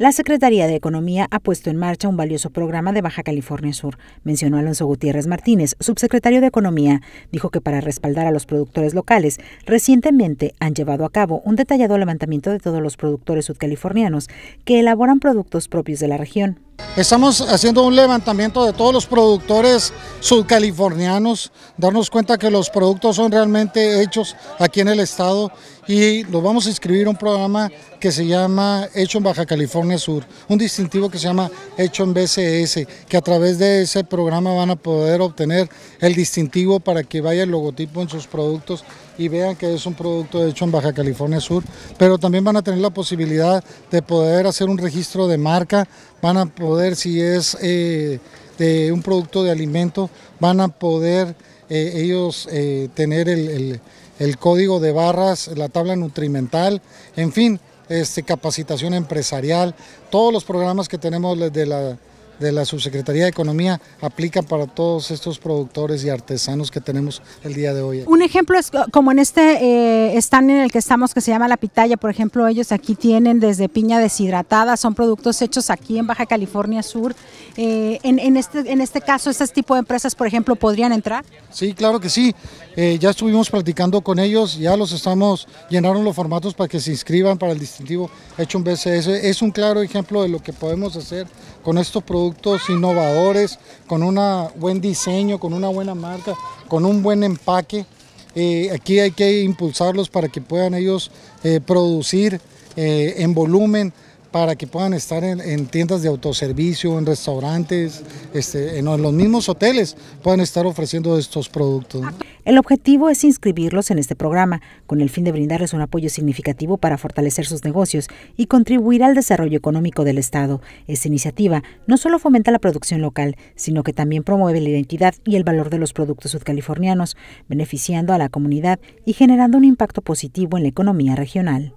La Secretaría de Economía ha puesto en marcha un valioso programa de Baja California Sur, mencionó Alonso Gutiérrez Martínez, subsecretario de Economía. Dijo que para respaldar a los productores locales, recientemente han llevado a cabo un detallado levantamiento de todos los productores sudcalifornianos que elaboran productos propios de la región. Estamos haciendo un levantamiento de todos los productores sudcalifornianos, darnos cuenta que los productos son realmente hechos aquí en el estado y nos vamos a inscribir un programa que se llama Hecho en Baja California Sur, un distintivo que se llama Hecho en BCS, que a través de ese programa van a poder obtener el distintivo para que vaya el logotipo en sus productos y vean que es un producto hecho en Baja California Sur, pero también van a tener la posibilidad de poder hacer un registro de marca, van a poder poder, si es eh, de un producto de alimento, van a poder eh, ellos eh, tener el, código de barras, la tabla nutrimental, en fin, este, capacitación empresarial, todos los programas que tenemos desde la de la Subsecretaría de Economía aplica para todos estos productores y artesanos que tenemos el día de hoy. Un ejemplo es como en este eh, stand en el que estamos que se llama La Pitaya, por ejemplo, ellos aquí tienen desde piña deshidratada, son productos hechos aquí en Baja California Sur. Eh, en, este, en este caso, este tipo de empresas, por ejemplo, podrían entrar? Sí, claro que sí. Eh, ya estuvimos practicando con ellos, ya los estamos, llenaron los formatos para que se inscriban para el distintivo hecho un BCS. Es un claro ejemplo de lo que podemos hacer con estos productos productos innovadores, con un buen diseño, con una buena marca, con un buen empaque. Eh, aquí hay que impulsarlos para que puedan ellos eh, producir eh, en volumen, para que puedan estar en, tiendas de autoservicio, en restaurantes, este, en, en los mismos hoteles, puedan estar ofreciendo estos productos. El objetivo es inscribirlos en este programa, con el fin de brindarles un apoyo significativo para fortalecer sus negocios y contribuir al desarrollo económico del Estado. Esta iniciativa no solo fomenta la producción local, sino que también promueve la identidad y el valor de los productos sudcalifornianos, beneficiando a la comunidad y generando un impacto positivo en la economía regional.